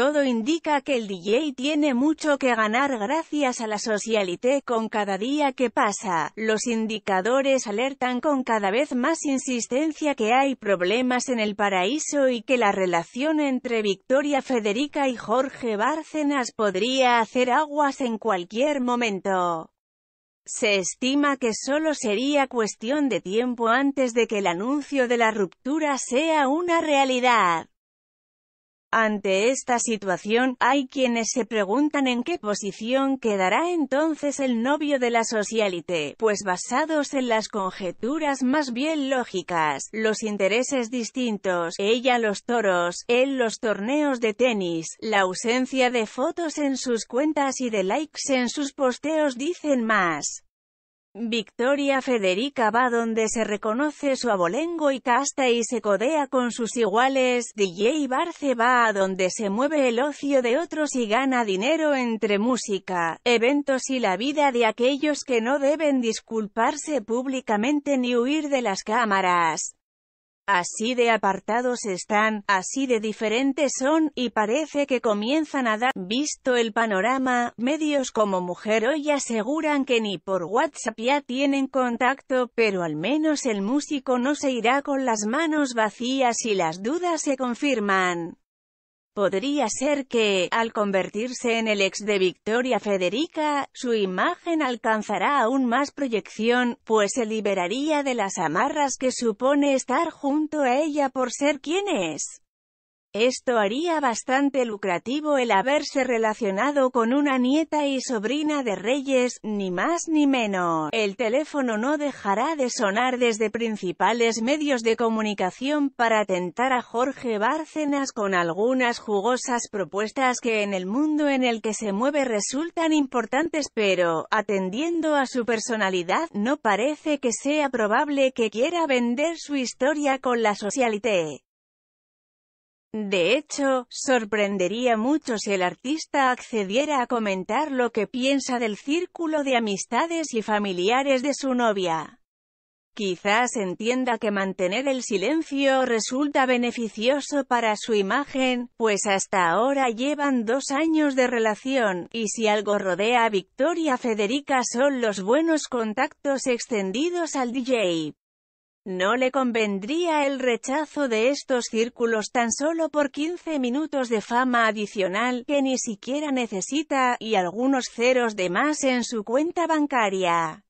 Todo indica que el DJ tiene mucho que ganar gracias a la socialité con cada día que pasa. Los indicadores alertan con cada vez más insistencia que hay problemas en el paraíso y que la relación entre Victoria Federica y Jorge Bárcenas podría hacer aguas en cualquier momento. Se estima que solo sería cuestión de tiempo antes de que el anuncio de la ruptura sea una realidad. Ante esta situación, hay quienes se preguntan en qué posición quedará entonces el novio de la socialite, pues basados en las conjeturas más bien lógicas, los intereses distintos, ella los toros, él los torneos de tenis, la ausencia de fotos en sus cuentas y de likes en sus posteos dicen más. Victoria Federica va donde se reconoce su abolengo y casta y se codea con sus iguales, DJ Barce va a donde se mueve el ocio de otros y gana dinero entre música, eventos y la vida de aquellos que no deben disculparse públicamente ni huir de las cámaras. Así de apartados están, así de diferentes son, y parece que comienzan a dar, visto el panorama, medios como Mujer Hoy aseguran que ni por WhatsApp ya tienen contacto, pero al menos el músico no se irá con las manos vacías y las dudas se confirman. Podría ser que, al convertirse en el ex de Victoria Federica, su imagen alcanzará aún más proyección, pues se liberaría de las amarras que supone estar junto a ella por ser quien es. Esto haría bastante lucrativo el haberse relacionado con una nieta y sobrina de reyes, ni más ni menos. El teléfono no dejará de sonar desde principales medios de comunicación para tentar a Jorge Bárcenas con algunas jugosas propuestas que en el mundo en el que se mueve resultan importantes pero, atendiendo a su personalidad, no parece que sea probable que quiera vender su historia con la socialité. De hecho, sorprendería mucho si el artista accediera a comentar lo que piensa del círculo de amistades y familiares de su novia. Quizás entienda que mantener el silencio resulta beneficioso para su imagen, pues hasta ahora llevan dos años de relación, y si algo rodea a Victoria Federica son los buenos contactos extendidos al DJ. No le convendría el rechazo de estos círculos tan solo por 15 minutos de fama adicional, que ni siquiera necesita, y algunos ceros de más en su cuenta bancaria.